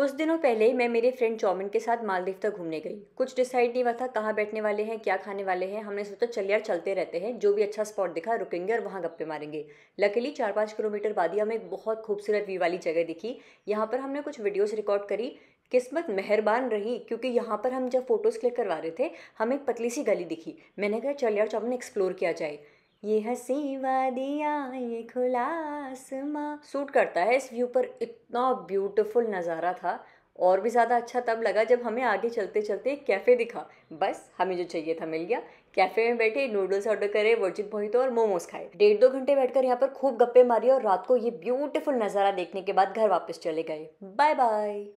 कुछ दिनों पहले मैं मेरे फ्रेंड चौमिन के साथ मालदीव तक घूमने गई कुछ डिसाइड नहीं हुआ था कहाँ बैठने वाले हैं क्या खाने वाले हैं हमने सोचा चल यार चलते रहते हैं जो भी अच्छा स्पॉट दिखा रुकेंगे और वहाँ गप्पे मारेंगे लकीली चार पाँच किलोमीटर बाद ही हमें एक बहुत खूबसूरत व्यू वाली जगह दिखी यहाँ पर हमने कुछ वीडियोज़ रिकॉर्ड करी किस्मत मेहरबान रही क्योंकि यहाँ पर हम जब फ़ोटोज़ क्लिक करवा रहे थे हमें एक पतली सी गली दिखी मैंने कहा चल यार चौमिन एक्सप्लोर किया जाए ये हसी वादिया ये खुला आसमां सूट करता है इस व्यू पर इतना ब्यूटीफुल नज़ारा था और भी ज़्यादा अच्छा तब लगा जब हमें आगे चलते चलते एक कैफ़े दिखा बस हमें जो चाहिए था मिल गया कैफ़े में बैठे नूडल्स ऑर्डर करे वर्जिन मोहितो और मोमोज खाए डेढ़ दो घंटे बैठकर यहाँ पर खूब गप्पे मारे और रात को ये ब्यूटीफुल नज़ारा देखने के बाद घर वापस चले गए बाय बाय